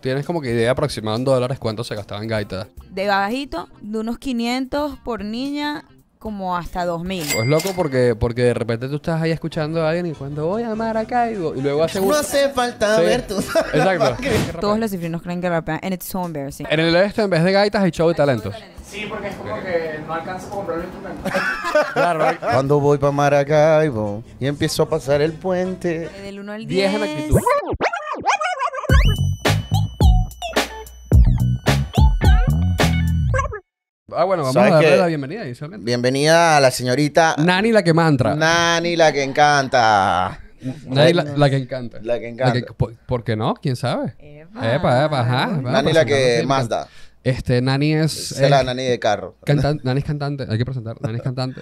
¿Tienes como que idea aproximada en dólares cuánto se gastaba en gaitas? De bajito, de unos 500 por niña, como hasta 2000. Pues loco porque porque de repente tú estás ahí escuchando a alguien y cuando voy a Maracaibo y luego hace un... No hace falta ver tus Exacto. Todos los cifrinos creen que rapean and it's so embarrassing. En el este en vez de gaitas hay show de talentos. Sí, porque es como que no alcanzo a comprar el instrumento. claro. ¿eh? Cuando voy para Maracaibo y empiezo a pasar el puente. Del 1 al 10. 10 en Ah, bueno, vamos a darle la bienvenida Bienvenida a la señorita... Nani la que mantra. Nani la que encanta. Nani la, que encanta. La que encanta. por, qué no? ¿Quién sabe? Epa, epa, epa ajá. Nani pues la que da. Este, Nani es... Es la eh, Nani de carro. nani es cantante. Hay que presentar. Nani es cantante.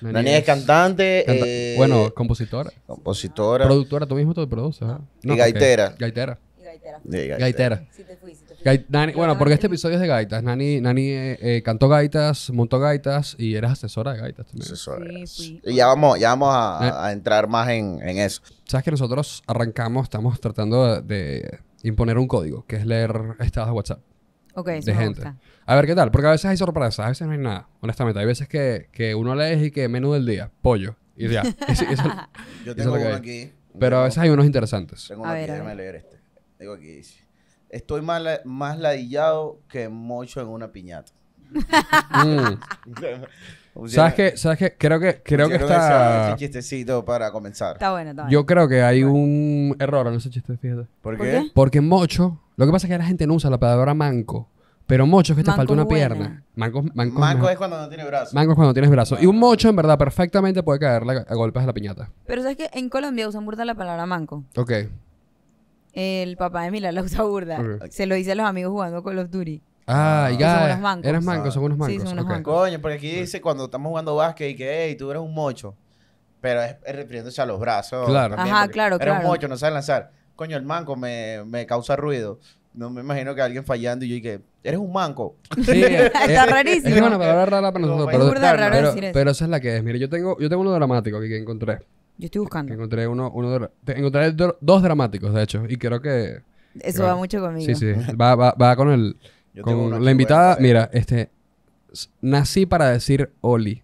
Nani, es, cantante. Eh, bueno, compositora. Compositora. Productora, tú mismo te produces. ¿eh? y gaitera. Gaitera. Y gaitera. Y gaitera. gaitera. Si te fuiste bueno, porque este episodio es de gaitas. Nani, Nani eh, eh, cantó gaitas, montó gaitas y eres asesora de gaitas también. Y ya vamos, ya vamos a, eh. entrar más en, eso. Sabes que nosotros arrancamos, estamos tratando de, imponer un código, que es leer estados de WhatsApp. Ok, eso de A ver qué tal, porque a veces hay sorpresas, a veces no hay nada, honestamente. Hay veces que, uno lee y que menú del día, pollo, y ya. Yo tengo aquí. Pero a veces hay unos interesantes. Tengo uno a déjame leer este. aquí, Estoy más, ladillado que mocho en una piñata. Mm. ¿Sabes qué? ¿Sabes Creo que, creo que está... chistecito para comenzar. Está bueno, está Yo creo que hay un error en ese chiste, fíjate. ¿Por qué? Porque mocho... Lo que pasa es que la gente no usa la palabra manco. Pero mocho es que te falta una pierna. Manco, es, cuando no tienes brazo. Manco es cuando tienes brazo. Y un ah. mocho, en verdad, perfectamente puede caer a golpes de la piñata. Pero sabes que en Colombia usan burda la palabra manco. Ok. El papá de Mila la usa burda. Se lo dice a los amigos jugando con los Duty. Ah, ah. Eh. Eres manco, son unos mancos. Sí, son unos mancos. Coño, porque aquí dice cuando estamos jugando básquet y que, hey, tú eres un mocho. Pero es, es refiriéndose a los brazos. Claro. Ajá, claro, claro. Eres un mocho, no sabes lanzar. Coño, el manco me, me causa ruido. No me imagino que alguien fallando y yo que, eres un manco. Sí, está rarísimo. Es, para Pero, pero, esa es la que es. Mire, yo tengo, yo tengo uno dramático aquí que encontré. Yo estoy buscando. Encontré uno, uno encontré dos dramáticos, de hecho, y creo que... Eso va, mucho conmigo. Sí, sí, va, va, con el... con la invitada, mira, este... Nací para decir Oli.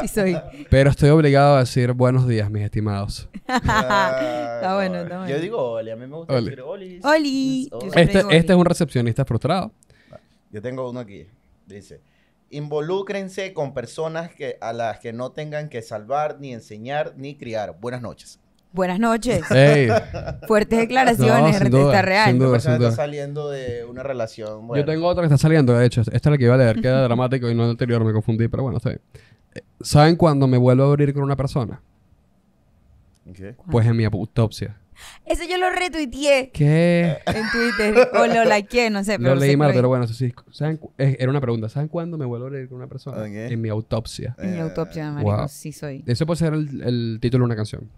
sí soy. Pero estoy obligado a decir buenos días, mis estimados. está bueno, está bueno. Yo digo Oli, a mí me gusta decir Oli. Oli. Este, este es un recepcionista frustrado. Yo tengo uno aquí. Dice, Involúcrense con personas que, a las que no tengan que salvar, ni enseñar, ni criar. Buenas noches. Buenas noches. Fuertes declaraciones, está real. saliendo de una relación. Yo tengo otra que está saliendo, de hecho. Esta es la que iba a leer, queda dramático y no el anterior, me confundí, pero bueno, sé eh, ¿Saben cuándo me vuelvo a abrir con una persona? Pues en mi autopsia. Eso yo lo retuiteé. ¿Qué? En Twitter. o lo likeé, no sé. lo leí mal, pero bueno, eso sí. ¿saben eh, era una pregunta. ¿Saben cuándo me vuelvo a leer con una persona? En mi autopsia. En mi eh, autopsia, marico. Sí soy. Eso puede ser el, título de una canción.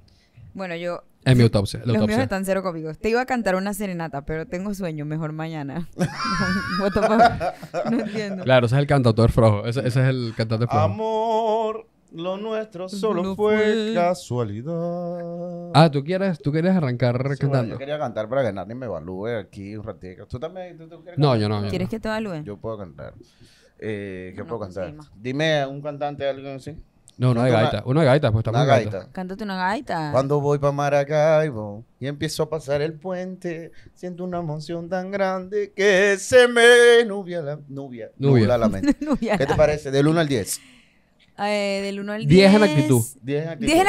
Bueno, yo... En mi autopsia. los míos están cero cómicos. Te iba a cantar una serenata, pero tengo sueño. Mejor mañana. no, entiendo. Claro, ese es el cantautor frojo Ese, es el cantante frojo Amor... Lo nuestro solo fue, casualidad. Ah, tú quieres, tú quieres arrancar cantando. yo quería cantar para que nadie me evalúe aquí un ratito. Tú también, tú, No, yo no. ¿Quieres que te evalúe? Yo puedo cantar. Eh, ¿Qué puedo cantar? Dime un cantante, algo así. No, una de gaita. Una gaita, pues estamos una gaita. Cántate una gaita. Cuando voy para Maracaibo y empiezo a pasar el puente, siento una emoción tan grande que se me nubia la, nubia, nubia. nubla la mente. ¿Qué te parece? Del 1 al 10. Eh, del 1 al 10. 10 en actitud. 10 en actitud. 10 en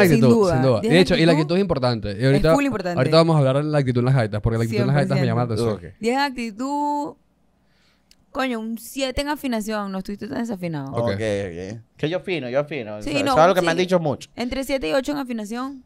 actitud, sin, duda. De hecho, y la actitud es importante. ahorita, es full importante. Ahorita vamos a hablar de la actitud en las gaitas, porque la actitud en las gaitas me llama la atención. 10 en actitud. Coño, un 7 en afinación. No estuviste tan desafinado. Ok, ok. Que yo afino, yo afino. Sí, o que me han dicho mucho. Entre 7 y 8 en afinación.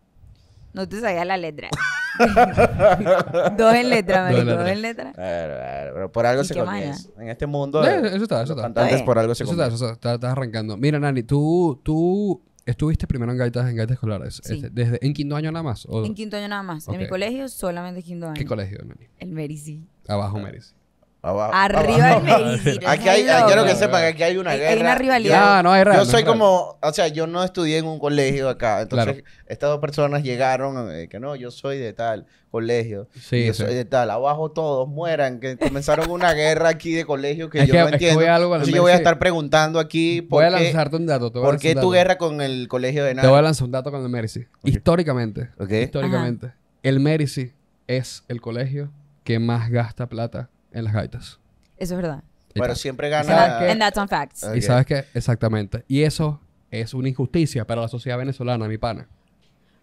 No te sabía la letra. dos en letra, Dos en letra. A ver, pero por algo se comienza. En este mundo. Eh, eso está, eso está. Cantantes por algo se eso está, eso está, estás arrancando. Mira, Nani, tú, tú estuviste primero en gaitas, en gaitas escolares. Sí. Este, desde, ¿En quinto año nada más? En quinto año nada más. En mi colegio, solamente quinto año. ¿Qué colegio, Nani? El Merici. Abajo ah. Merici arriba abajo. Aquí hay, quiero que sepan aquí hay una guerra. Hay una rivalidad. Yo, no, soy como, o sea, yo no estudié en un colegio acá. Entonces, estas dos personas llegaron, eh, que no, yo soy de tal colegio. Sí, yo soy de tal. Abajo todos mueran, que comenzaron una guerra aquí de colegio que yo no entiendo. yo voy a estar preguntando aquí. Por voy a lanzarte un dato. ¿Por qué tu guerra con el colegio de nada? Te voy a lanzar un dato con el Mercy. Históricamente. Históricamente. El Mercy es el colegio que más gasta plata en las gaitas. Eso es verdad. Pero siempre gana. And, that's on facts. Y sabes que, exactamente. Y eso es una injusticia para la sociedad venezolana, mi pana.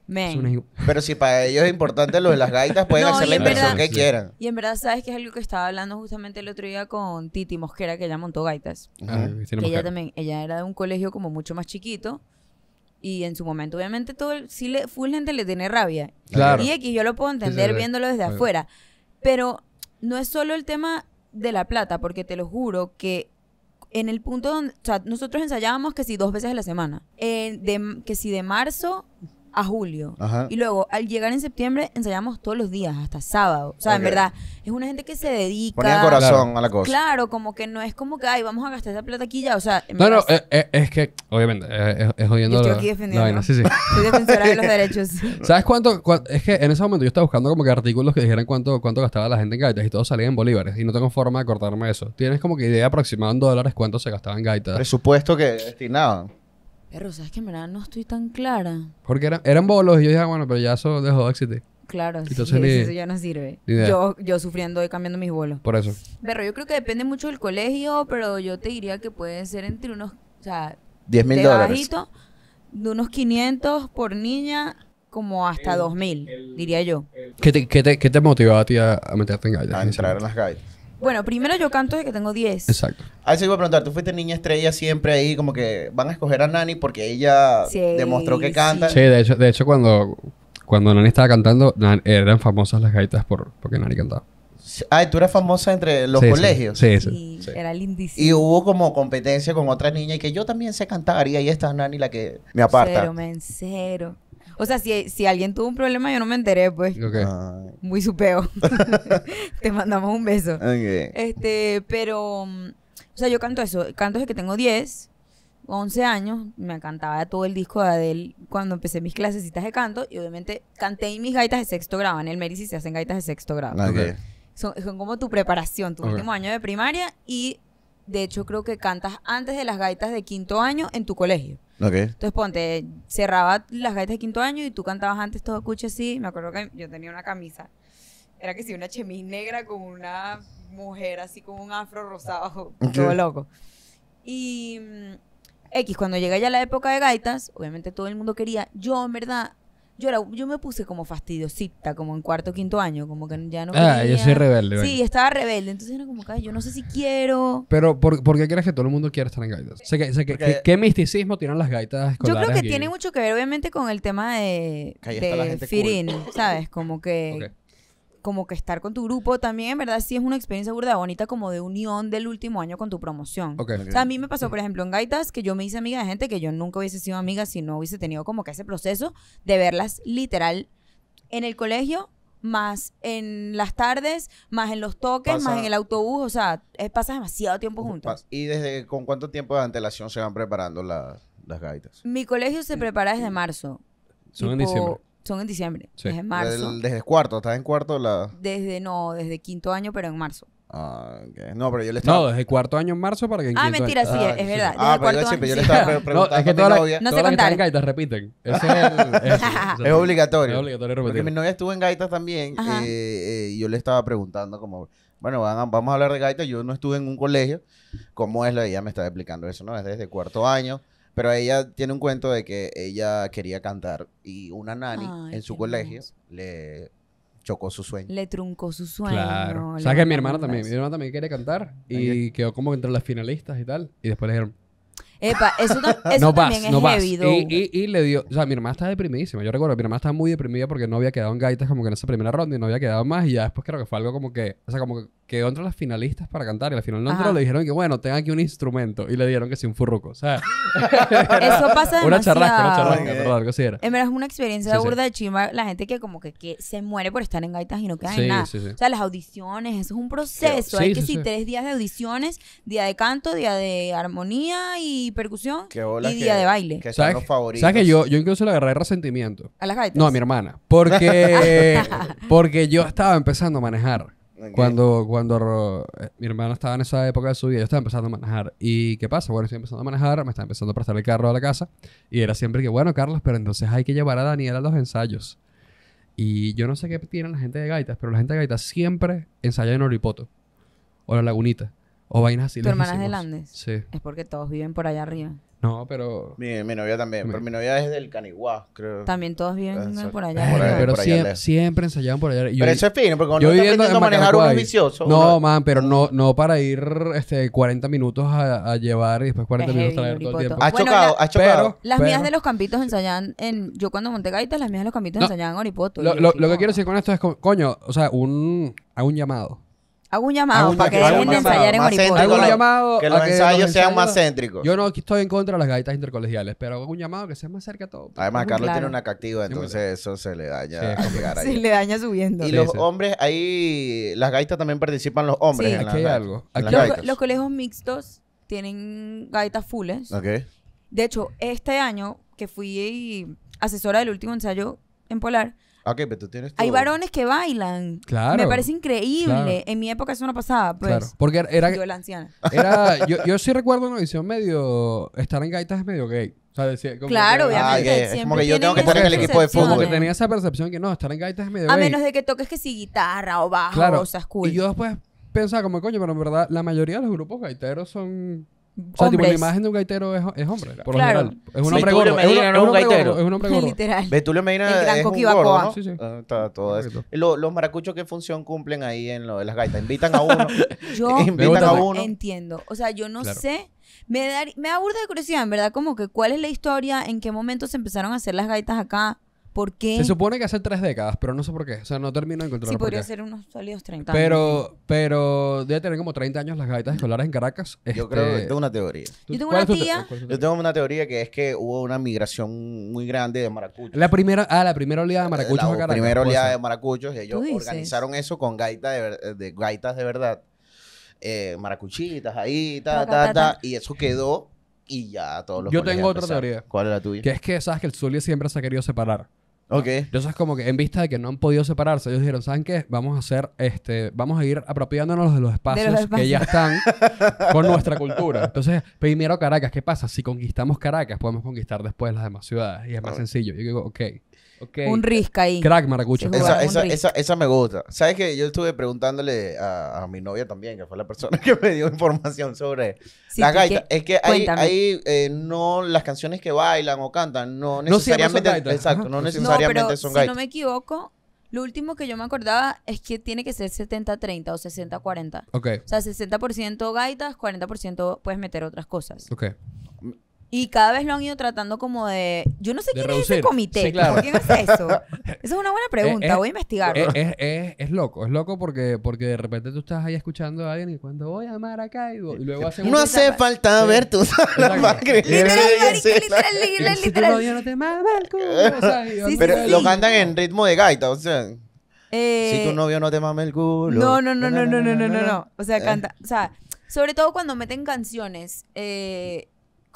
Pero si para ellos es importante lo de las gaitas, pueden hacer la inversión que quieran. Y en verdad, ¿sabes que es algo que estaba hablando justamente el otro día con Titi Mosquera, que ella montó gaitas? ella también, ella era de un colegio como mucho más chiquito. Y en su momento, obviamente, todo el, sí le, full gente le tiene rabia. Claro. Y yo lo puedo entender viéndolo desde afuera. Pero no es solo el tema de la plata, porque te lo juro que en el punto donde, o sea, nosotros ensayábamos que si dos veces a la semana, eh, de, que si de marzo a julio. Y luego, al llegar en septiembre, ensayamos todos los días, hasta sábado. O sea, en verdad, es una gente que se dedica. Ponía corazón claro. a la cosa. Claro, como que no es como que, ay, vamos a gastar esa plata aquí ya. O sea, No, no, eh, eh, es... que, obviamente, eh, es, es oyendo. Yo estoy aquí defendiendo. No, sí, sí. Soy defensora de los derechos. ¿Sabes cuánto, Es que en ese momento yo estaba buscando como que artículos que dijeran cuánto, cuánto gastaba la gente en gaitas y todo salía en bolívares. Y no tengo forma de cortarme eso. Tienes como que idea aproximada en dólares cuánto se gastaba en gaitas. Presupuesto que destinaban. Pero, ¿sabes que En verdad no estoy tan clara. Porque eran, eran bolos y yo dije, ah, bueno, pero ya eso dejó de existir. Claro, Entonces, sí, eso ya no sirve. Yo, yo sufriendo y cambiando mis bolos. Por eso. Pero yo creo que depende mucho del colegio, pero yo te diría que puede ser entre unos, o sea, 10 mil dólares. de unos 500 por niña, como hasta 2000, diría yo. ¿Qué, te, qué, ¿Qué te a ti a, meterte en A entrar en las gaitas. Bueno, primero yo canto desde que tengo 10. Exacto. Ahí se iba a preguntar, tú fuiste niña estrella siempre ahí, como que van a escoger a Nani porque ella demostró que canta. Sí. de hecho, de hecho cuando, cuando Nani estaba cantando, eran famosas las gaitas por, porque Nani cantaba. Ay, ah, tú eras famosa entre los colegios. Sí sí, Era lindísimo. Y hubo como competencia con otra niña y que yo también sé cantar y ahí está Nani la que me aparta. Cero, men, cero. O sea, si, si alguien tuvo un problema, yo no me enteré, pues. Ah. Muy supeo. Te mandamos un beso. Este, pero. Mm, o sea, yo canto eso. Canto desde que tengo 10, 11 años. Me cantaba todo el disco de Adele cuando empecé mis clasecitas de canto. Y obviamente canté mis gaitas de sexto grado. En el Merici se hacen gaitas de sexto grado. Ah, son, como tu preparación, tu último año de primaria. Y de hecho, creo que cantas antes de las gaitas de quinto año en tu colegio. Entonces ponte, cerraba las gaitas de quinto año y tú cantabas antes todo cucho así. Me acuerdo que yo tenía una camisa. Era que sí, una chemis negra con una mujer así con un afro rosado, todo loco. Y mm, X, cuando llega ya la época de gaitas, obviamente todo el mundo quería. Yo, en verdad, yo, yo me puse como fastidiosita, como en cuarto o quinto año, como que ya no. Ah, yo soy rebelde. Sí, estaba rebelde, entonces era como que yo no sé si quiero. Pero, ¿por, qué crees que todo el mundo quiere estar en gaitas? ¿qué misticismo tienen las gaitas escolares? Yo creo que tiene mucho que ver, obviamente, con el tema de, de ¿sabes? Como que como que estar con tu grupo también, verdad, sí es una experiencia burda bonita como de unión del último año con tu promoción. O sea, a mí me pasó, por ejemplo, en Gaitas, que yo me hice amiga de gente que yo nunca hubiese sido amiga si no hubiese tenido como que ese proceso de verlas literal en el colegio más en las tardes, más en los toques, más en el autobús, o sea, pasa demasiado tiempo juntos. ¿Y desde con cuánto tiempo de antelación se van preparando las gaitas? Mi colegio se eh, prepara desde eh, marzo. Son en diciembre. Son en diciembre. Desde marzo. Desde, desde cuarto, ¿estás en cuarto? Desde, no, desde quinto año, pero en marzo. Ah, No, pero yo le estaba... No, desde cuarto año en marzo para que en Ah, mentira, año. sí, ah, es, sí. verdad. ah, pero yo, le estaba preguntando no, es que novia. No sé contar. en gaitas repiten. es, es, obligatorio. Es obligatorio repetir. Porque mi novia estuvo en gaitas también eh, eh, y yo le estaba preguntando como... Bueno, vamos a hablar de gaitas. Yo no estuve en un colegio. ¿Cómo es la Ella me estaba explicando eso, ¿no? Es desde cuarto año. Pero ella tiene un cuento de que ella quería cantar y una nani en su colegio le chocó su sueño. Le truncó su sueño. Claro. O sea que mi hermana también, mi hermana también quería cantar y quedó como entre las finalistas y tal. Y después le dijeron, Epa, eso, no no Y, le dio... O sea, mi hermana está deprimidísima. Yo recuerdo, mi hermana estaba muy deprimida porque no había quedado en gaitas como que en esa primera ronda y no había quedado más. Y ya después creo que fue algo como que... O sea, como que que entre las finalistas para cantar y al final no le dijeron que bueno, tenga aquí un instrumento y le dieron que sí un furruco, o sea, Eso pasa una charrasca, una charrasca, perdón, En verdad es una experiencia de burda de chimba, la gente que como que, se muere por estar en gaitas y no queda en nada. O sea, las audiciones, eso es un proceso, hay que sí, tres días de audiciones, día de canto, día de armonía y percusión y día de baile. Que los favoritos. ¿Sabes que yo yo incluso le agarré resentimiento? A las gaitas. No, a mi hermana, porque porque yo estaba empezando a manejar. Cuando, cuando eh, mi hermano estaba en esa época de su vida, yo estaba empezando a manejar. ¿Y qué pasa? Bueno, estoy empezando a manejar, me está empezando a prestar el carro a la casa. Y era siempre que, bueno, Carlos, pero entonces hay que llevar a Daniel a los ensayos. Y yo no sé qué tienen la gente de gaitas, pero la gente de gaitas siempre ensaya en Oripoto. O la Lagunita. O vainas así. ¿Tu hermana es de Landes? Sí. Es porque todos viven por allá arriba. No, pero. Mi, mi novia también. Pero mi novia es del Canigua, creo. También todos viven por allá. pero siempre, ensayaban por allá. pero eso es fino, porque cuando yo viviendo a manejar uno vicioso. No, man, pero no, no para ir este, 40 minutos a, a llevar y después 40 minutos a traer todo el tiempo. Ha chocado, chocado. Pero, las mías de los campitos ensayaban en. Yo cuando monté gaitas, las mías de los campitos ensayaban en Oripoto. Lo, lo, lo, que quiero decir con esto es, coño, o sea, un, a un llamado. Hago un llamado para que dejen de ensayar en Mariposa. Hago un llamado que los ensayos sean más céntricos. Yo no estoy en contra de las gaitas intercolegiales, pero hago un llamado que sea más cerca a todo. Además, mm, Carlos tiene una cactiva, entonces eso se le daña le daña subiendo. Y los hombres, ahí las gaitas también participan los hombres en las hay algo. Los colegios mixtos tienen gaitas fulles. De hecho, este año que fui asesora del último ensayo en Polar, Ah, ok, pero tú tienes Hay varones que bailan. Claro. Me parece increíble. En mi época eso no pasaba, pues. Claro. Porque era... Yo la anciana. yo, sí recuerdo una visión medio... Estar en gaitas es medio gay. O sea, decía, claro, obviamente. Ah, como que yo tengo que estar en el equipo de fútbol. Como que tenía esa percepción que no, estar en gaitas es medio a gay. A menos de que toques que si guitarra o bajo o esas Y yo después pensaba como, coño, pero en verdad la mayoría de los grupos gaiteros son o sea, tipo, la imagen de un gaitero es, es hombre, por claro. general. Es un hombre gordo. Es, es un gaitero. Es un hombre gordo. Literal. Betulio Medina es un gordo, Sí, sí. Ah, está todo eso. los maracuchos, ¿qué función cumplen ahí en, lo, de las gaitas? Invitan a uno. yo invitan a uno. entiendo. O sea, yo no sé... Me da, me da burda de curiosidad, en verdad, como que cuál es la historia, en qué momento se empezaron a hacer las gaitas acá. ¿Por qué? Se supone que hace tres décadas, pero no sé por qué. O sea, no termino de encontrar Sí, podría ser unos sólidos 30 años. Pero, pero debe tener como 30 años las gaitas escolares en Caracas. Yo este, creo que tengo una teoría. Yo tengo una Yo tengo una teoría que es que hubo una migración muy grande de maracuchos. La primera, ah, la primera oleada de maracuchos a La primera oleada de maracuchos. y Ellos organizaron eso con gaitas de, de gaitas de verdad. Eh, maracuchitas ahí, ta, ta, ta, Y eso quedó y ya todos los Yo tengo otra teoría. ¿Cuál es la tuya? Que es que sabes que el Zulia siempre se ha querido separar. Ok. Entonces, como que en vista de que no han podido separarse, ellos dijeron, ¿saben qué? Vamos a hacer, este, vamos a ir apropiándonos de los espacios, que ya están con nuestra cultura. Entonces, primero Caracas, ¿qué pasa? Si conquistamos Caracas, podemos conquistar después las demás ciudades y es más sencillo. Yo digo, ok. Un risca ahí. Crack maracucho. Esa, esa, esa, me gusta. ¿Sabes que Yo estuve preguntándole a, mi novia también, que fue la persona que me dio información sobre la gaita. es que ahí hay, eh, no las canciones que bailan o cantan, no necesariamente, no exacto, no necesariamente son gaitas. Si no me equivoco, lo último que yo me acordaba es que tiene que ser 70-30 o 60-40. O sea, 60% gaitas, 40% puedes meter otras cosas. Ok. Y cada vez lo han ido tratando como de. Yo no sé quién es ese comité. Sí, claro. ¿Quién es eso? Esa es una buena pregunta. Eh, eh, voy a investigarlo. Eh, es, loco. Es loco porque, de repente tú estás ahí escuchando a alguien y cuando voy a Maracaibo. Y luego hace No hace falta ver tus alas Literal, literal, literal. Yo no te el Pero lo cantan en ritmo de gaita, o sea. si tu novio no te mame el culo. No, no, no, no, no, no, no, no. O sea, canta. O sea, sobre todo cuando meten canciones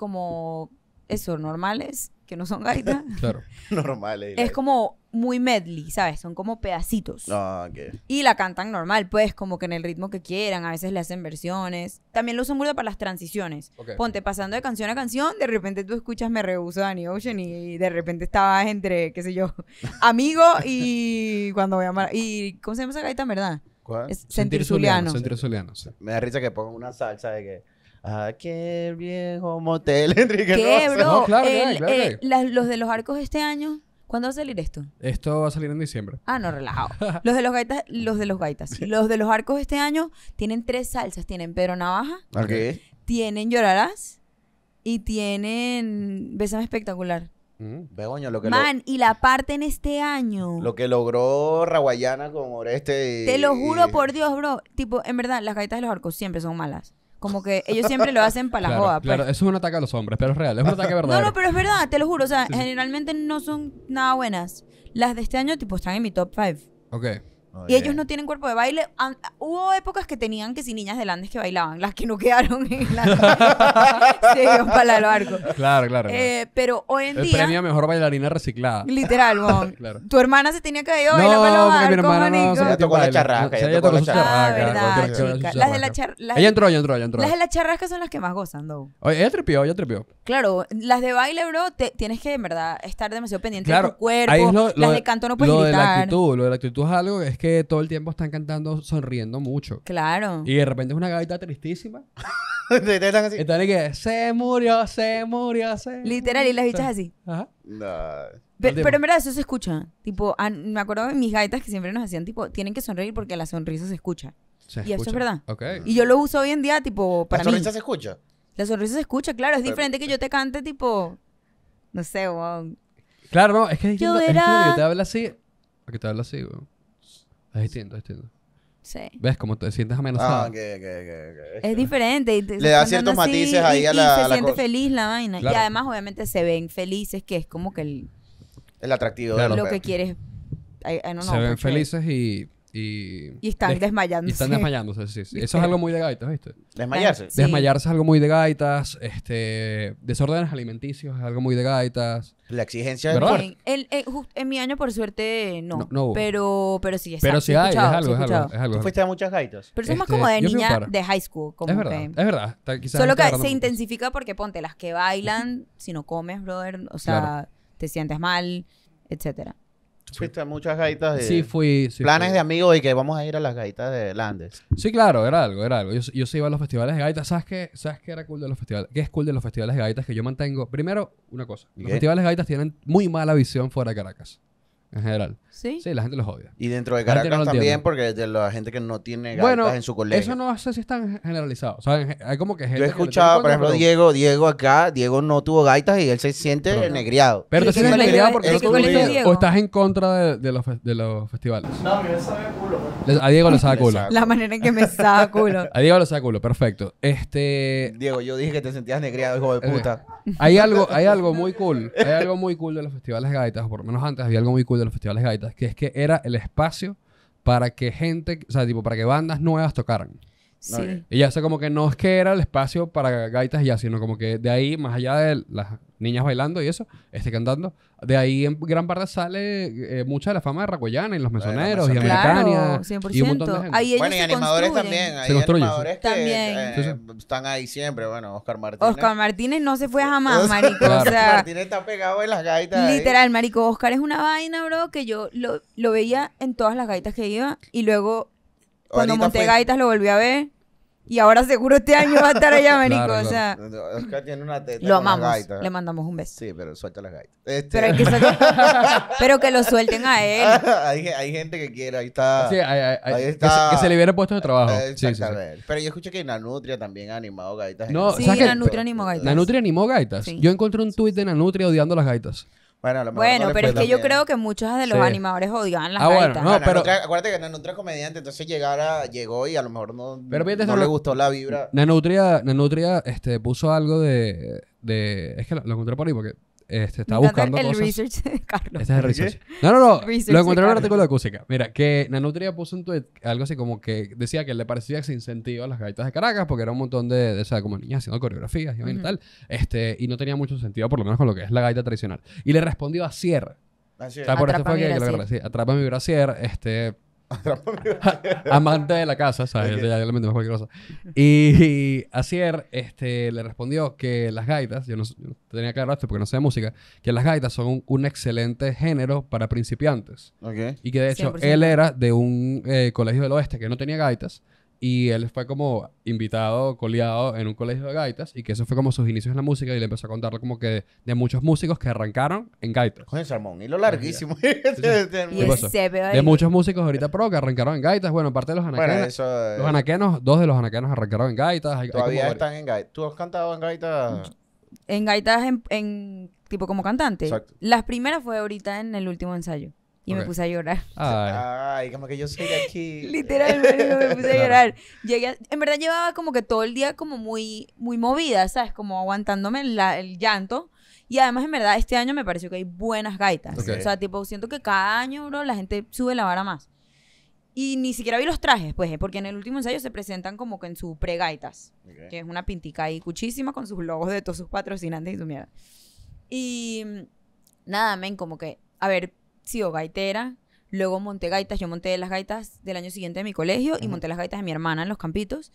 como eso, normales, que no son gaitas claro. normales. Es como muy medley, ¿sabes? Son como pedacitos. Ah, Y la cantan normal, pues, como que en el ritmo que quieran. A veces le hacen versiones. También lo usan mucho para las transiciones. Ponte, pasando de canción a canción, de repente tú escuchas Me Rehuso Danny Ocean y de repente estabas entre, qué sé yo, amigo y cuando voy a amar. Y, ¿cómo se llama esa gaita verdad? sentir, Me da risa que pongan una salsa de que... Ah, qué viejo motel, Enrique. ¿Qué, bro? Eh, los de los arcos este año. ¿Cuándo va a salir esto? Esto va a salir en diciembre. Ah, no, relajado. Los de los gaitas, los de los gaitas. Los de los arcos este año tienen tres salsas. Tienen pero Navaja. Tienen Llorarás. Y tienen Bésame Espectacular. Mm, lo que Man, y la parte en este año. Lo que logró Raguayana con Oreste y... Te lo juro por Dios, bro. Tipo, en verdad, las gaitas de los arcos siempre son malas. Como que ellos siempre lo hacen para la claro, pues. Claro, eso es un ataque a los hombres, pero es real, es un ataque verdadero. No, no, pero es verdad, te lo juro. O sea, generalmente no son nada buenas. Las de este año, tipo, están en mi top 5. Ok y ellos no tienen cuerpo de baile. hubo épocas que tenían que si niñas de Andes que bailaban, las que no quedaron en la se iban para el barco. Claro, claro. Eh, pero hoy en el día. Premio a mejor bailarina reciclada. Literal, mon. claro. Tu hermana se tenía que ir a bailar no, para mi hermana no, se ella tocó la charrasca. tocó la charrasca. Ah, verdad, chica. Las de la charrasca. Ella entró, ella entró, ella entró. Las de la charrasca son las que más gozan, Doug. Oye, ella trepió, ella trepió. Claro, las de baile, bro, tienes que, en verdad, estar demasiado pendiente de tu cuerpo. las de canto no puedes lo la actitud, lo de la actitud es algo es que todo el tiempo están cantando sonriendo mucho. Claro. Y de repente es una gaita tristísima. están así. que se murió, se murió, se. Murió. Literal, y las bichas así. Ajá. Pero, en verdad eso se escucha. Tipo, me acuerdo de mis gaitas que siempre nos hacían, tipo, tienen que sonreír porque la sonrisa se escucha. y eso es verdad. Okay. Y yo lo uso hoy en día, tipo, para. ¿La sonrisa se escucha? La sonrisa se escucha, claro. Es diferente que eh. yo te cante, tipo. No sé, Claro, no, es que es yo que te hablo así. A que te hablo así, weón. Es distinto, es distinto. Sí. ¿Ves cómo te sientes amenazado? Ah, Es diferente. Le da ciertos matices ahí a la. Y se siente feliz la vaina. Y además, obviamente, se ven felices, que es como que el. El atractivo de Lo que quieres. se ven felices y y, están desmayándose. Y están desmayándose, sí, sí. Eso es algo muy de gaitas, ¿viste? Desmayarse. Desmayarse es algo muy de gaitas. Este, desórdenes alimenticios es algo muy de gaitas. La exigencia de En, mi año, por suerte, no. pero, pero sí, es Pero sí hay, es algo, es algo, Tú fuiste a muchas gaitas. Pero es más este, como de niña de high school. Como es verdad, es verdad. solo que se intensifica porque, ponte, las que bailan, si no comes, brother, o sea, te sientes mal, etcétera fuiste muchas gaitas Sí, fui. planes de amigos y que vamos a ir a las gaitas de Landes. Sí, claro, era algo, era algo. Yo, yo sí iba a los festivales de gaitas. ¿Sabes qué, ¿Sabes qué era cool de los festivales? ¿Qué es cool de los festivales de gaitas que yo mantengo? Primero, una cosa. Los festivales de gaitas tienen muy mala visión fuera de Caracas en general. Sí. Sí, la gente los odia. Y dentro de Caracas también, porque de la gente que no tiene gaitas en su colegio. Eso no sé si es tan O sea, hay como que gente. Yo he escuchado, por ejemplo, Diego, Diego acá, Diego no tuvo gaitas y él se siente pero, negriado. Pero te sientes negriado porque no tuvo O estás en contra de, los, de los festivales. No, él sabe culo, a Diego lo saca culo. La manera en que me saca culo. A Diego lo saca culo, perfecto. Este... Diego, yo dije que te sentías negreado, hijo de eh, puta. Hay algo, hay algo muy cool. Hay algo muy cool de los festivales gaitas, o por lo menos antes había algo muy cool de los festivales gaitas, que es que era el espacio para que gente, o sea, tipo, para que bandas nuevas tocaran. Sí. Y ya, o como que no es que era el espacio para gaitas y ya, sino como que de ahí, más allá de las niñas bailando y eso, este cantando, de ahí en gran parte sale eh, mucha de la fama de Racoyana y los mesoneros y Americania. Y un montón de gente. bueno, y animadores también. se animadores que también. Eh, están ahí siempre. Bueno, Oscar Martínez. Oscar Martínez no se fue jamás, marico. o sea, Martínez está pegado en las gaitas. Literal, marico. Oscar es una vaina, bro, que yo lo veía en todas las gaitas que iba y luego cuando monté gaitas lo volví a ver. Y ahora seguro este año va a estar allá, Américo. o sea. tiene una teta. Lo amamos. Le mandamos un beso. Sí, pero suelta las gaitas. Este pero, que lo suelten a él. hay, gente que quiere. Ahí está. Sí, hay, ahí está... Que, se, que, le hubiera puesto de trabajo. Sí, sí, pero yo escuché que Nanutria también ha animado gaitas. No, sí, Nanutria animó gaitas. Nanutria animó gaitas. Yo encontré un tuit de Nanutria odiando las gaitas. Bueno, pero es que yo creo que muchos de los animadores odiaban las ah, No, pero... acuérdate que Nanutria es comediante, entonces llegara, llegó y a lo mejor no, no le gustó la vibra. Nanutria, Nanutria este, puso algo de, de... Es que lo encontré por ahí porque este, estaba buscando el cosas. research de Carlos. Este es el research. No, no, no. lo encontré en un artículo de acústica. Mira, que Nanutria puso un tweet, algo así como que decía que le parecía sin sentido a las gaitas de Caracas porque era un montón de, de como niñas haciendo coreografías y, tal. Este, y no tenía mucho sentido, por lo menos con lo que es la gaita tradicional. Y le respondió a Sierra. Así es. O sea, por fue que, atrapa mi brasier, este Amante de la casa, ¿sabes? cualquier cosa. Y, ayer, este, le respondió que las gaitas, yo no tenía claro esto porque no sé de música, que las gaitas son un, excelente género para principiantes. Y que de hecho él era de un eh, colegio del oeste que no tenía gaitas y él fue como invitado, coleado en un colegio de gaitas y que eso fue como sus inicios en la música y le empezó a contar como que de muchos músicos que arrancaron en gaitas. el Salmón, y lo larguísimo. Este, y De muchos músicos ahorita pro que arrancaron en gaitas. Bueno, aparte de los anaquenos. Eh, los anaquenos, dos de los anaquenos arrancaron en gaitas. Hay, todavía están en gaitas. ¿Tú has cantado en gaitas? En gaitas tipo como cantante. Exacto. Las primeras fue ahorita en el último ensayo. Y me puse a llorar. Ay. como que yo soy de aquí. Literalmente me puse a llorar. Llegué en verdad llevaba como que todo el día como muy, muy movida, ¿sabes? Como aguantándome el llanto. Y además, en verdad, este año me pareció que hay buenas gaitas. O sea, tipo, siento que cada año, bro, la gente sube la vara más. Y ni siquiera vi los trajes, pues, eh, porque en el último ensayo se presentan como que en su pre-gaitas, que es una pintica ahí cuchísima con sus logos de todos sus patrocinantes y su mierda. Y mm, nada, men, como que, a ver, sido gaitera, luego monté gaitas, yo monté las gaitas del año siguiente de mi colegio y monté las gaitas de mi hermana en los campitos.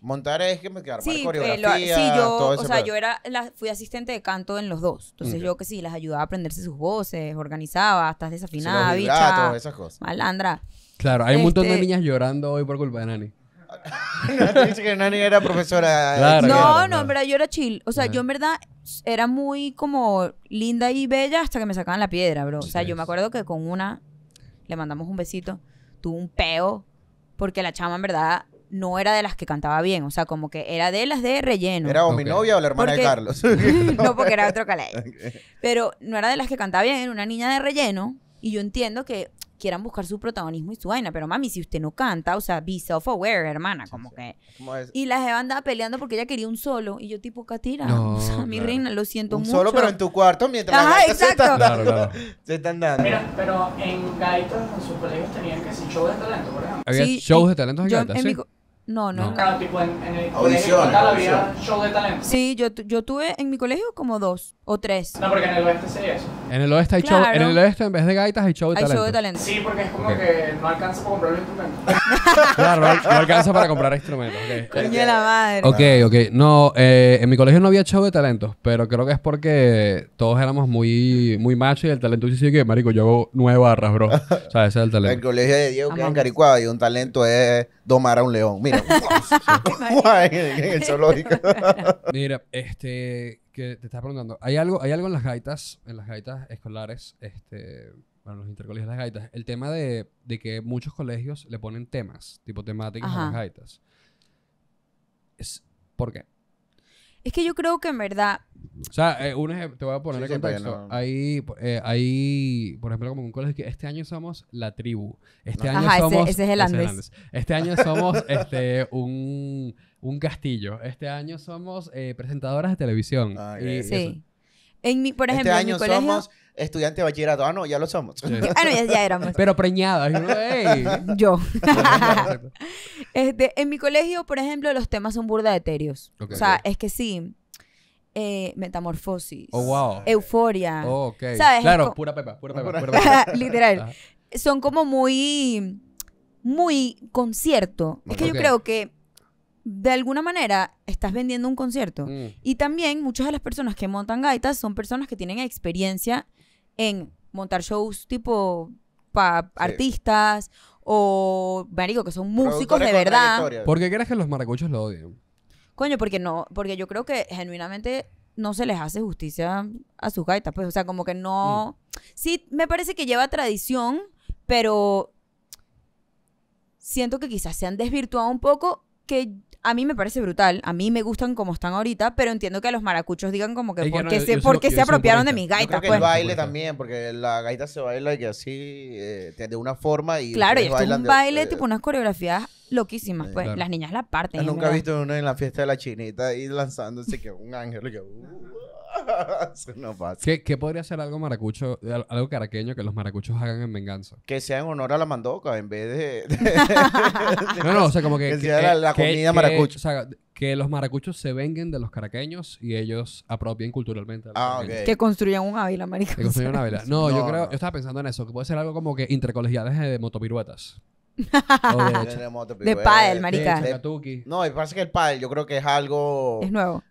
Montar es que me quedaron sí, coreografía, sí, yo, o sea, yo era la, fui asistente de canto en los dos. Entonces yo que sí, las ayudaba a aprenderse sus voces, organizaba, estás desafinada, bicha. esas cosas. Malandra. Claro, hay un montón de este niñas llorando hoy por culpa de Nani. era profesora. no, no, en verdad yo era chill. O sea, yo en verdad era muy como linda y bella hasta que me sacaban la piedra, bro. O sea, yo me acuerdo que con una le mandamos un besito, tuvo un peo, porque la chama en verdad no era de las que cantaba bien, o sea, como que era de las de relleno. ¿Era o mi novia o la hermana de Carlos? no, porque era otro que Pero no era de las que cantaba bien, era una niña de relleno. Y yo entiendo que quieran buscar su protagonismo y su vaina. Pero mami, si usted no canta, o sea, be self-aware, hermana, como que. Y la Jeva andaba peleando porque ella quería un solo. Y yo, tipo, Catira, o sea, mi reina, lo siento un mucho. Solo, pero en tu cuarto, mientras Ajá, se están dando. Se están dando. Mira, pero en gaitas, en sus colegios tenían que hacer shows de talento, ¿verdad? Había shows de talento en gaitas, No, no. no. tipo en, el colegio show de talento. Sí, yo tuve en mi colegio como dos. O tres. No, porque en el oeste sería eso. En el oeste hay show. En el oeste, en vez de gaitas, hay show de Hay show de talento. Sí, porque es como que no alcanza para comprar el instrumento. Claro, no, alcanza para comprar instrumentos. Coño la madre. Ok, ok. No, eh, en mi colegio no había show de talentos, pero creo que es porque todos éramos muy, muy machos y el talento sí que, marico, yo hago nueve barras, bro. o sea, ese es el talento. En El colegio de Diego que es en Caricuado y un talento es domar a un león. Mira, en el zoológico. Mira, este, que te estás preguntando, hay algo, hay algo en las gaitas, en las gaitas escolares, este, bueno, los intercolegios de las gaitas, el tema de, que muchos colegios le ponen temas, tipo temáticas a las gaitas. Es, ¿Por qué? Es que yo creo que en verdad. O sea, eh, te voy a poner en contexto. Eh, hay, por ejemplo, como un colegio que este año somos la tribu. Este año somos. Ese, ese es el Andes. Este año somos este, un un castillo. Este año somos eh, presentadoras de televisión. Ah, sí. En mi, por este ejemplo, este año somos estudiantes de bachillerato. Ah, no, ya lo somos. ah, no, ya, éramos. Pero preñadas. Yo. este, en mi colegio, por ejemplo, los temas son burda de etéreos. o sea, es que sí. Eh, metamorfosis. Oh, wow. Euforia. Oh, ok. Claro, pura pepa, pura pepa, Literal. Son como muy, muy concierto. es que yo creo que de alguna manera estás vendiendo un concierto. Mm. Y también muchas de las personas que montan gaitas son personas que tienen experiencia en montar shows tipo para artistas o, marico, que son músicos de verdad. ¿Por qué crees que los maracuchos lo odian? Coño, porque no, porque yo creo que genuinamente no se les hace justicia a sus gaitas, pues, o sea, como que no... Mm. Sí, me parece que lleva tradición, pero siento que quizás se han desvirtuado un poco que a mí me parece brutal, a mí me gustan como están ahorita, pero entiendo que A los maracuchos digan como que, ¿por qué se, apropiaron de mi gaita, el pues? baile también, porque la gaita se baila Y así, eh, de una forma y Claro, y es un baile, eh, tipo unas coreografías loquísimas, pues. Las niñas la parten. yo nunca he visto uno en la fiesta de la chinita y lanzándose que un ángel que... Uh, Eso no pasa. ¿Qué, podría ser algo maracucho, algo caraqueño que los maracuchos hagan en venganza? Que sea en honor a la mandoca en vez de. No, no, o sea, como que. Que la- comida maracucha. o sea, que los maracuchos se venguen de los caraqueños y ellos apropien culturalmente. Ah, Que construyan un Ávila, marico. Que construyan un ávila. No, yo creo, yo estaba pensando en eso, que puede ser algo como que intercolegiales de motopiruetas. de, de, de pádel, marica. De- No, y parece que el pádel yo creo que es algo. Es nuevo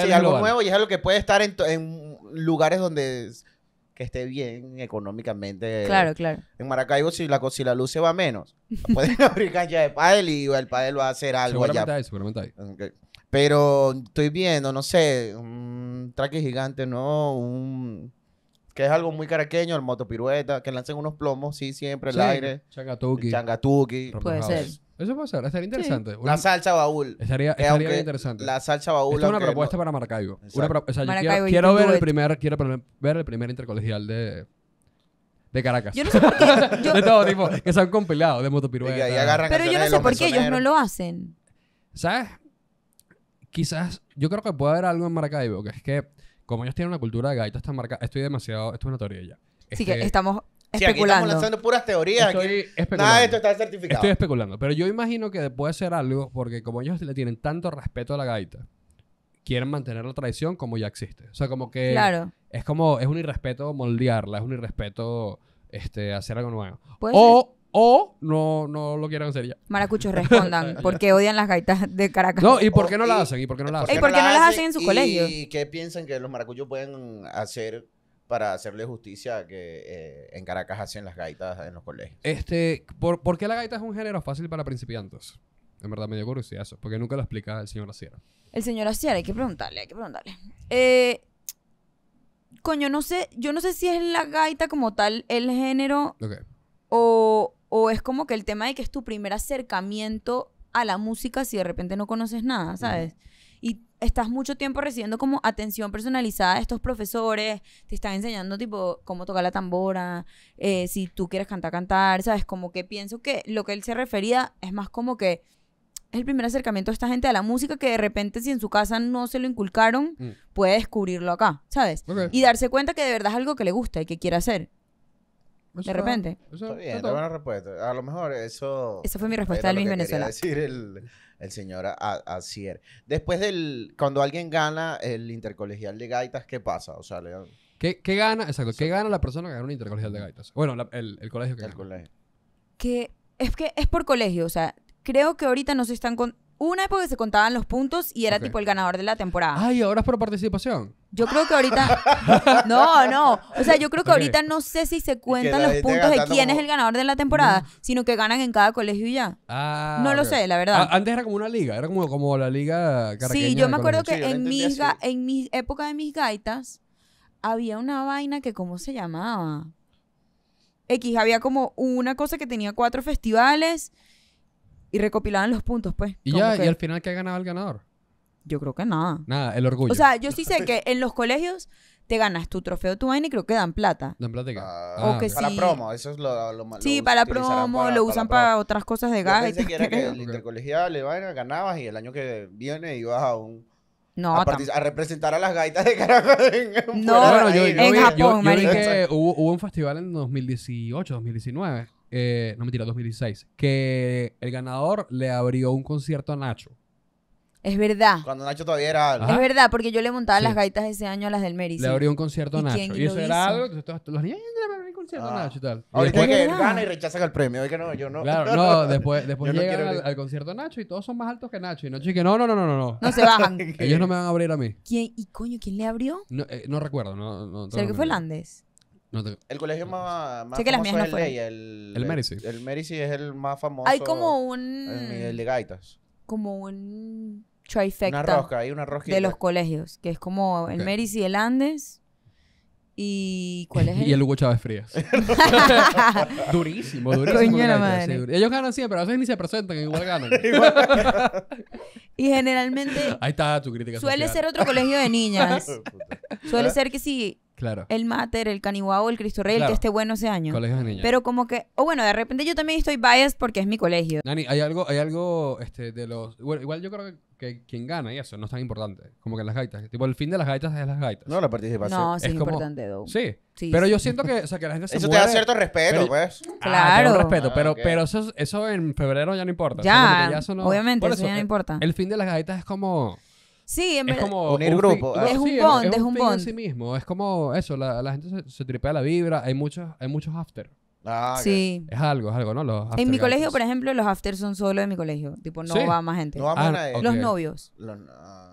si sí, algo nuevo y es algo que puede estar en, lugares donde que esté bien económicamente. Claro, claro. En Maracaibo, si la, la luz se va menos, pueden abrir cancha de pádel y el pádel va a hacer algo allá. seguramente Pero estoy viendo, no sé, un traque gigante, ¿no? Un que es algo muy caraqueño, el motopirueta, que lancen unos plomos, sí, siempre, el aire. Changatuki. Changatuki. Puede ser. Eso puede ser, estaría eh, interesante. La salsa baúl. Estaría, estaría interesante. La salsa baúl. es una propuesta para Maracaibo. Una o sea, quiero, ver el primer, quiero ver el primer intercolegial de, de Caracas. Yo no sé por qué. de todo tipo, que se han compilado de motopiruetas. pero yo no sé por qué ellos no lo hacen. ¿Sabes? Quizás, yo creo que puede haber algo en Maracaibo, que es que como ellos tienen una cultura de gaitas esta estoy demasiado, esto es una teoría ya. Así que este, estamos especulando puras teorías. nada esto está certificado. Estoy especulando. Pero yo imagino que puede ser algo porque como ellos le tienen tanto respeto a la gaita, quieren mantener la tradición como ya existe. O sea, como que... Es como... Es un irrespeto moldearla. Es un irrespeto este, hacer algo nuevo. O... O no, no lo quieran hacer ya. Maracuchos, respondan. porque odian las gaitas de Caracas? No, ¿y por qué no las hacen? ¿Y por qué no las hacen? ¿Y por qué no las hacen en su colegio? ¿Y qué piensan que los maracuchos pueden hacer para hacerle justicia que eh, en Caracas hacen las gaitas en los colegios. Este, ¿por, qué la gaita es un género fácil para principiantes? En verdad me dio curiosidad eso, porque nunca lo explicaba el señor Asiera. El señor Asiera, hay que preguntarle, hay que preguntarle. Eh, coño, no sé, yo no sé si es la gaita como tal el género o, o es como que el tema de que es tu primer acercamiento a la música si de repente no conoces nada, ¿sabes? estás mucho tiempo recibiendo como atención personalizada de estos profesores, te están enseñando tipo cómo tocar la tambora, eh, si tú quieres cantar, cantar, ¿sabes? Como que pienso que lo que él se refería es más como que es el primer acercamiento de esta gente a la música que de repente si en su casa no se lo inculcaron, mm. puede descubrirlo acá, ¿sabes? Y darse cuenta que de verdad es algo que le gusta y que quiere hacer. de repente. Está, bien, está buena respuesta. A lo mejor eso... Esa fue mi respuesta de Luis Venezuela. el, el señor Acier. Después del, cuando alguien gana el intercolegial de gaitas, ¿qué pasa? O sea, le ¿Qué, ¿Qué, gana? Exacto, ¿qué gana la persona que gana un intercolegial de gaitas? Bueno, el, colegio que el Que es que es por colegio, o sea, creo que ahorita no se están con, una época que se contaban los puntos y era tipo el ganador de la temporada. Ay, ah, ahora es por participación. Yo creo que ahorita. No, no. O sea, yo creo que ahorita no sé si se cuentan los puntos de quién es el ganador de la temporada, sino que ganan en cada colegio ya. Ah, no lo sé, la verdad. antes era como una liga, era como, como la liga caraqueña Sí, yo me acuerdo que en, mis en mi época de mis gaitas había una vaina que, ¿cómo se llamaba? X, había como una cosa que tenía cuatro festivales y recopilaban los puntos, pues. Y ya, y al final, ¿qué ganaba el ganador? Yo creo que nada. Nada, el orgullo. O sea, yo sí sé que en los colegios te ganas tu trofeo, tu vaina y creo que dan plata. Dan plata. Ah, o que para la promo, eso es lo, lo, malo Sí, para promo, lo usan para, otras cosas de gaita. Yo pensé que era que el intercolegial le vaina, ganabas y el año que viene ibas a un no, a, representar a las gaitas de Caracas en, no, en Japón. Yo, vi que hubo, un festival en 2018, 2019 eh, no mentira, 2016, que el ganador le abrió un concierto a Nacho. Es verdad. Cuando Nacho todavía era Es verdad, porque yo le montaba las gaitas ese año a las del Meri. Le abrió un concierto a Nacho. Y, eso era algo. los niños le abrieron un concierto a ah. Nacho y tal. Ahorita que gana y rechazan el premio. que no, yo no. Claro, no, después, después al, concierto a Nacho y todos son más altos que Nacho. Y Nacho dice: No, no, no, no, no. No se bajan. Ellos no me van a abrir a mí. ¿Quién? ¿Y coño, quién le abrió? No, eh, no recuerdo. No, no, ¿Será que fue Landes? El colegio más, más famoso las el El, el Merici. El, Merici es el más famoso. Hay como un... El de Gaitas. Como un trifecta. Una rosca, hay una rosquita. De los colegios, que es como el Merici, el Andes... ¿Y cuál es el? y el Hugo Chávez Frías. durísimo, durísimo. Coño la madre. Ellos ganan siempre, a veces ni se presentan, igual ganan. y generalmente... Ahí está tu crítica Suele ser otro colegio de niñas. suele ser que si Claro. El Mater, el Caniwao, el Cristo Rey, el que esté bueno ese año. Pero como que, o bueno, de repente yo también estoy biased porque es mi colegio. Dani, hay algo, hay algo este, de los. igual yo creo que, quien gana y eso no es tan importante. Como que las gaitas. Tipo, el fin de las gaitas es las gaitas. No, la participación. No, sí es, importante, Sí. pero yo siento que, la gente se Eso te da cierto respeto, pues. Ah, claro. respeto, ah, pero, pero eso, eso en febrero ya no importa. Ya, obviamente, eso ya no eh, importa. El fin de las gaitas es como... Sí, es Como unir ah. es, un bond, es, un bond, es un sí mismo, es como eso, la, gente se, se, tripea la vibra, hay muchos, hay muchos after. Ah, sí. Es algo, es algo, ¿no? Los en mi colegio, por ejemplo, los after son solo de mi colegio. Tipo, no va más gente. No va más ah, Los novios. Los, uh...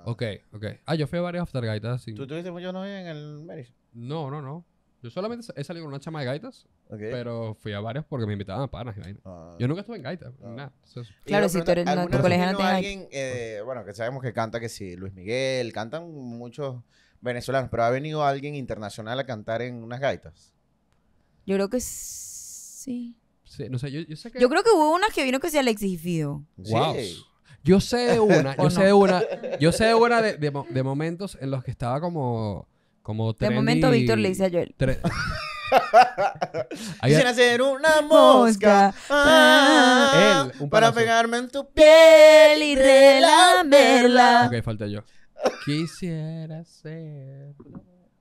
Ok, ok. Ah, yo fui a varios after Sí. ¿Tú tuviste muchos novios en el Meris? No, no, no. Yo solamente he salido con una chama de gaitas, pero fui a varias porque me invitaban a panas ah. yo nunca estuve en gaitas, ah. nada. claro, si tú eres tu colegio no alguien, eh, bueno, que sabemos que canta que sí, Luis Miguel, cantan muchos venezolanos, pero ha venido alguien internacional a cantar en unas gaitas. Yo creo que sí. Sí, no sé, yo, sé que... Yo creo que hubo unas que vino que se Alexis Fido. Wow. Yo sé de una, yo sé una, yo sé una de momentos en los que estaba como como de momento Víctor le dice a Joel. Tre... Quisiera ser una mosca, ah, él, para pegarme en tu piel y relamerla. Ok, falta yo. Quisiera ser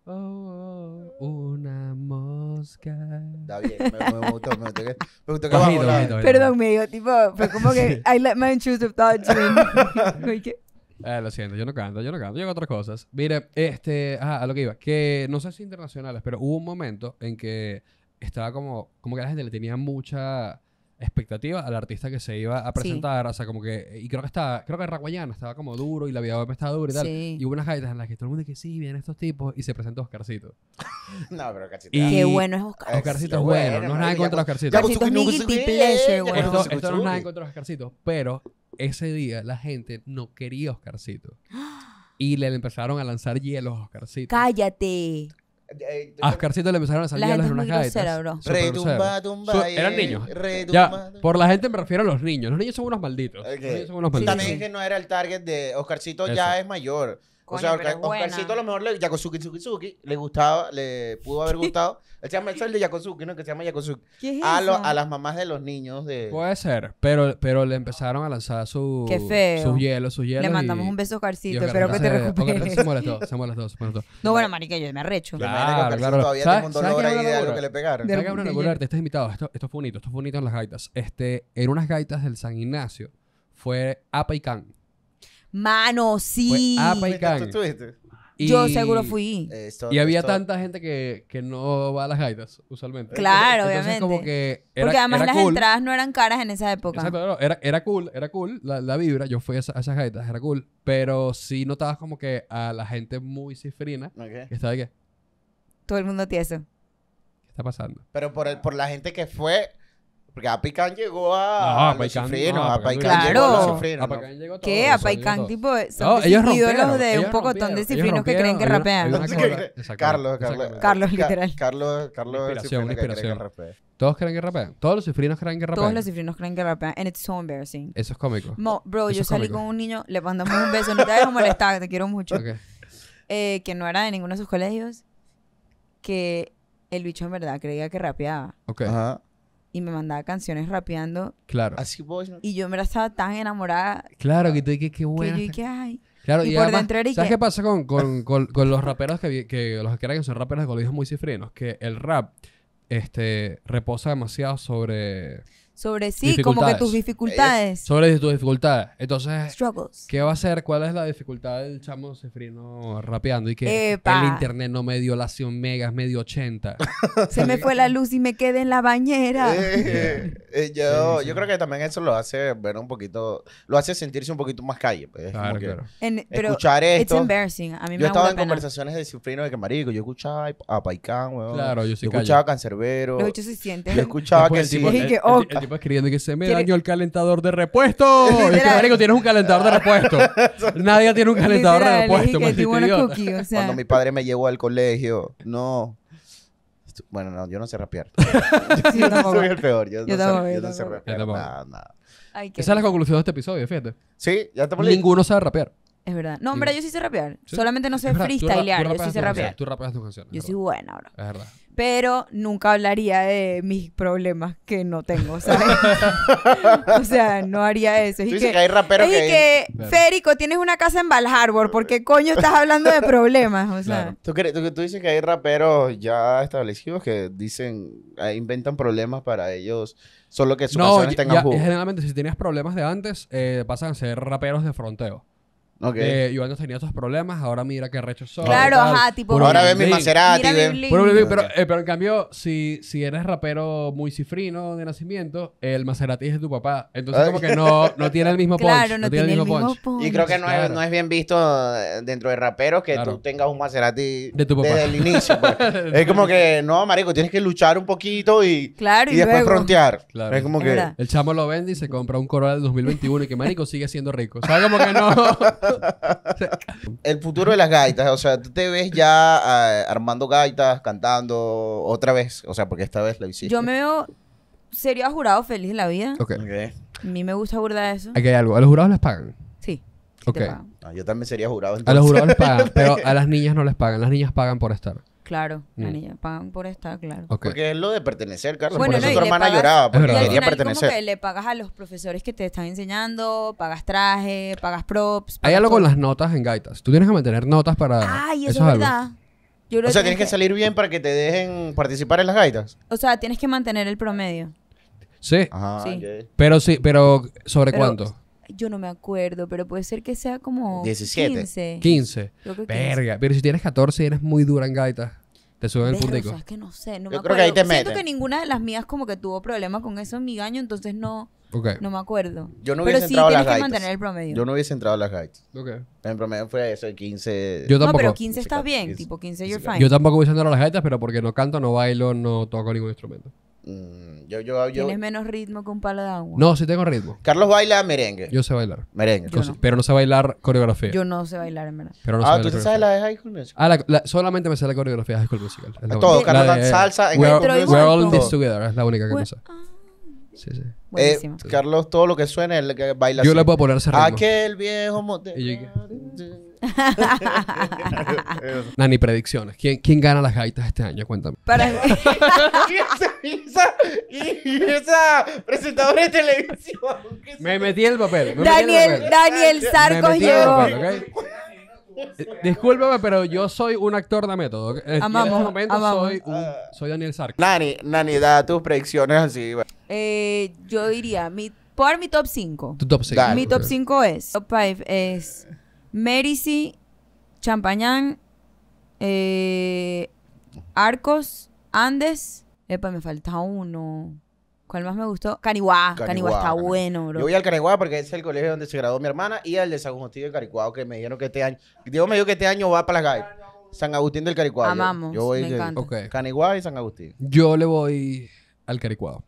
oh, oh, una mosca. Está bien, me, me gustó, me gustó que, me gustó que Perdón, me dio tipo, fue como que I let my intrusive thoughts in. Eh, lo siento, yo no canto, yo no canto, yo hago otras cosas. Mire, este, ah, a lo que iba, que no sé si internacionales, pero hubo un momento en que estaba como, como que la gente le tenía mucha expectativa al artista que se iba a presentar, o sea, como que, eh, y creo que estaba, creo que Raguayana estaba como duro y la vida estaba dura y tal, y hubo unas gaitas en las que todo el mundo dice, sí, vienen estos tipos, y se presentó Oscarcito. no, pero Oscarcito. Y... Qué bueno es Oscar. Oscarcito es bueno, bueno no es nada en contra de Oscarcito. Oscarcito es mi guilty pleasure, Esto, no es nada en contra de Oscarcito, pero ese día la gente no quería Oscarcito. Y le empezaron a lanzar hielos a Oscarcito. ¡Cállate! A eh, eh, Oscarcito le empezaron a salir a las una galletas. Retumba, tumba, eran eh, niños. ya, por la gente me refiero a los niños. Los niños son unos malditos. Los niños son unos malditos. También que no era el target de Oscarcito, ya es mayor o sea, Oscarcito a lo mejor le, Yakosuki le gustaba, le pudo haber gustado. Él se llama el de Yakosuki, ¿no? Que se llama Yakosuki. ¿Qué es a, a las mamás de los niños de. Puede ser, pero, pero le empezaron a lanzar su, hielo, feo. su hielo. Le mandamos un beso a Oscarcito, espero que te recuperes. Se molestó, se molestó, se molestó. No, bueno, marica, yo me arrecho. Claro, claro, Todavía tengo un dolor ahí de lo que le pegaron. De cabrón, regular, te estás invitado. Esto, es bonito, esto es bonito en las gaitas. Este, en unas gaitas del San Ignacio fue Apa y Mano, sí. ¿Tú Yo seguro fui. Eh, y había tanta gente que, no va a las gaitas, usualmente. Claro, obviamente. Porque además las entradas no eran caras en esa época. Exacto, era, cool, era cool la, vibra. Yo fui a, esas gaitas, era cool. Pero sí notabas como que a la gente muy cifrina. ¿Qué estaba de qué? Todo el mundo tieso. ¿Qué está pasando? Pero por, por la gente que fue porque Apicán llegó a, no, a Cifrino, claro. llegó a los cifrinos. Llegó ¿Qué? Apaycan tipo son ídolos de un pocotón de cifrinos que creen que rapean. Carlos, Carlos. Carlos, literal. Carlos, Carlos. Inspiración, inspiración. Todos creen que rapean. Todos los cifrinos creen que rapean. Todos los cifrinos creen que rapean. And it's so embarrassing. Eso es cómico. bro, yo salí con un niño, le mandamos un beso, no te dejes molestar, te quiero mucho. Eh, que no era de ninguno de sus colegios, que el bicho en verdad creía que rapeaba. Ok. Ajá y me mandaba canciones rapeando. Claro. Y yo me la estaba tan enamorada. Claro, que tú dije, qué bueno. Que yo dije, Claro, y, por dentro ¿sabes qué pasa con, los raperos que, los que que son raperos de colegios muy cifrinos? Que el rap este, reposa demasiado sobre sobre sí, como que tus dificultades. Sobre tus dificultades. Entonces, ¿qué va a hacer? ¿Cuál es la dificultad del chamo cefrino rapeando? Y que el internet no me dio la 100 megas, me dio 80. Se me fue la luz y me quedé en la bañera. Eh, eh, eh, yo, yo creo que también eso lo hace ver un poquito, lo hace sentirse un poquito más calle. Pues. Claro, escuchar esto. It's embarrassing. A mí me yo estaba en conversaciones de cefrino de camarico marico, yo escuchaba a Paicán, weón. Claro, yo escuchaba a Cancerbero. Los se Yo escuchaba que sí. Estás escribiendo que se me dañó el calentador de repuesto. es que, marico, tienes un calentador de repuesto. Nadie tiene un calentador de repuesto, Cuando mi padre me llevó al colegio, no. Bueno, no, yo no sé rapear. yo Soy el peor. Yo, no, sé, rapear. Nada, Esa es la conclusión de este episodio, fíjate. Sí, ya Ninguno sabe rapear. Es verdad. No, hombre yo sí sé rapear. Solamente no sé freestylear. Yo sí sé rapear. Tú rapeas tus canciones. Yo soy buena, bro. Es verdad pero nunca hablaría de mis problemas que no tengo, ¿sabes? o sea, no haría eso. Tú dices que, hay raperos que... que Férico, tienes una casa en Val Harbor, ¿por qué coño estás hablando de problemas? O sea... ¿Tú, ¿Tú, dices que hay raperos ya establecidos que dicen, ah, inventan problemas para ellos, solo que sus no, tengan generalmente si tienes problemas de antes, eh, pasan a ser raperos de fronteo. Okay. Eh, tenía esos problemas, ahora mira qué recho son. Claro, ajá, tipo. ahora ves mi Maserati, eh, pero, en cambio, si, si eres rapero muy cifrino de nacimiento, el Maserati es de tu papá. Entonces, como que no, no tiene el mismo punch. Claro, no, tiene, el mismo, Y creo que no, es, no es bien visto eh, dentro de raperos que tú tengas un Maserati de tu papá. desde el inicio. Pues. es como que, no, marico, tienes que luchar un poquito y, y, después frontear. Es como que. El chamo lo vende y se compra un Corolla del 2021 y que, marico, sigue siendo rico. O sea, como que no. El futuro de las gaitas, o sea, tú te ves ya eh, armando gaitas, cantando otra vez, o sea, porque esta vez La hiciste. Yo me veo, sería jurado feliz en la vida. A mí me gusta eso. Aquí hay algo. A los jurados les pagan. Sí. Ah, yo también sería jurado. A los jurados les pagan, pero a las niñas no les pagan. Las niñas pagan por estar. Claro, la niña pagan por estar, claro. Porque es lo de pertenecer, Carlos. Bueno, por hermana lloraba, porque quería pertenecer. Como que le pagas a los profesores que te están enseñando, pagas traje, pagas props. Hay algo con las notas en gaitas. Tú tienes que mantener notas para. Ay, ah, eso, es verdad. o sea, tienes que, salir bien para que te dejen participar en las gaitas. O sea, tienes que mantener el promedio. Sí. Ajá, Pero sí, pero ¿sobre cuánto? yo no me acuerdo, pero puede ser que sea como 17. 15. Verga, pero si tienes 14 y eres muy dura en gaitas, te suben el puntico. es que no sé, no yo me creo Que ahí te Siento que ninguna de las mías como que tuvo problemas con eso en mi año, entonces no no me acuerdo. Yo no pero hubiese sí las tienes que mantener el promedio. Yo no hubiese entrado a las gaitas. Ok. En promedio fue eso, el 15. Yo No, pero 15 está bien, tipo 15 you're fine. yo tampoco hubiese entrado a las gaitas, pero porque no canto, no bailo, no toco ningún instrumento. Mm, yo, yo, yo, ¿Tienes menos ritmo que un palo de agua? No, sí tengo ritmo. Carlos baila merengue. Yo sé bailar. Merengue. Yo Pero no sé bailar coreografía. Yo no sé bailar, en verdad. Pero no ah, sé ah, ¿tú te sabes la de High School Musical? Ah, la- solamente me sé la coreografía de High School Musical. Es Todo, Carlos salsa en We're, we're all in this together. Es la única que me sé. Sí, sí. Eh, Carlos, todo lo que suena, el que baila. Yo le puedo poner ese ritmo. Aquel viejo Nani, predicciones. ¿Quién, ¿Quién, gana las gaitas este año? Cuéntame. Para esa, de televisión. Me metí el papel. Daniel, el papel. Daniel Sarcos llegó. Eh, Disculpame, pero yo soy un actor de método. Amamos, en este momento Soy, ah. soy Daniel Sark. Nani, Nani, da tus predicciones así. Eh, yo diría, mi, mi top 5. Tu top 5. mi top 5 es. Top 5 es Merici, Champañán, eh, Arcos, Andes. Epa, me falta uno. ¿Cuál más me gustó? Caniguá. Caniguá, está bueno, bro. Yo voy al Caniguá porque es el colegio donde se graduó mi hermana y al de San Agustín del Caricuado que me dijeron que este año. Dios me dijo que este año va para las calle San Agustín del Caricuado. Amamos. Yo, voy me encanta. y San Agustín. Yo le voy al Caricuado.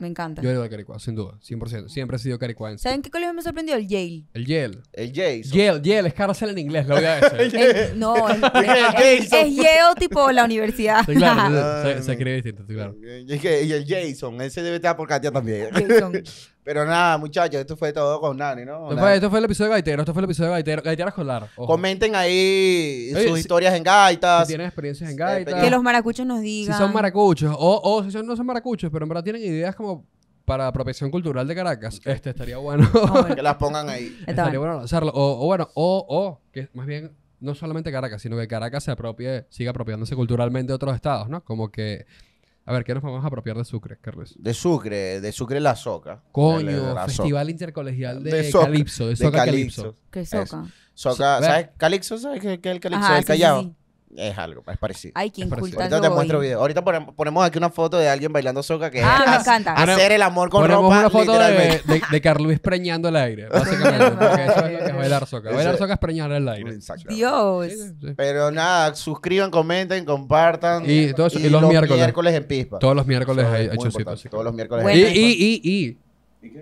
Me encanta. Yo he ido a Caricua, sin duda, 100%. Siempre he sido caricuense. ¿Saben qué colegio me sorprendió? El Yale. El Yale. El Jason. Yale, Yale, es cárcel en inglés, la verdad no, es, Yale tipo la universidad. claro, se, cree distinto, claro. Y, el Jason, ese debe estar por Katia también. Jason. Pero nada, muchachos, esto fue todo con Nani, ¿no? Esto fue, el episodio de Gaitero, esto fue el episodio de Gaitero, Escolar. Comenten ahí sus historias en gaitas. Si tienen experiencias en este, gaita. Que los maracuchos nos digan. Si son maracuchos. O, o si son- no son maracuchos, pero en verdad tienen ideas como para apropiación cultural de Caracas. Este estaría bueno. Que las pongan ahí. Estaría bueno. hacerlo O, o bueno, o, o que más bien no solamente Caracas, sino que Caracas se apropie, siga apropiándose culturalmente de otros estados, ¿no? Como que a ver, ¿qué nos vamos a apropiar de Sucre, Carlos? De Sucre, de Sucre la Soca. Coño, Festival Intercolegial de, de Calipso, de Soca Calipso. ¿Qué Soca? Soca ¿sabes? Calipso, ¿sabes qué es el Calipso? Ajá, el Callao. Es algo, es parecido. Ahorita te muestro video. Ahorita ponemos, aquí una foto de alguien bailando soca que ah, es hacer el amor con ponemos ropa. una foto de, de, de Carluis preñando el aire, básicamente. eso es bailar soca. Bailar soca es preñar el aire. Dios. Pero nada, suscriban, comenten, compartan. Y, todos, los, miércoles. en Pispa. Todos los miércoles hay, hay Todos los miércoles. Bueno. y, y, y, y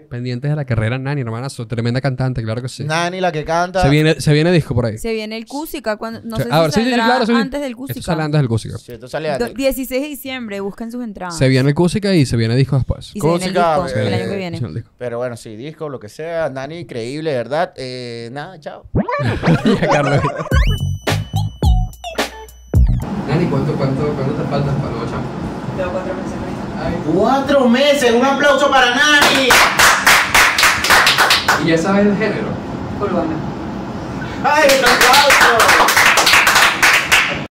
Pendientes de la carrera Nani, hermana, su tremenda cantante, claro que sí. Nani, la que canta. Se viene, se viene disco por ahí. Se viene el Cusica. Cuando, no sé si ver, antes del Cusica. Esto sale antes del Cusica. Sí, 16 de diciembre, busquen sus entradas. Se viene el Cusica y se viene disco después. Cusica, el, año que viene. Pero bueno, sí, disco, lo que sea. Nani, increíble, ¿verdad? Eh, nada, chao. Nani, ¿cuánto, cuánto, cuánto te faltas para los champions? Tengo cuatro meses. Cuatro meses, un aplauso para Nani. ¿Y ya sabes el género? Urbana. ¡Ay, un aplauso!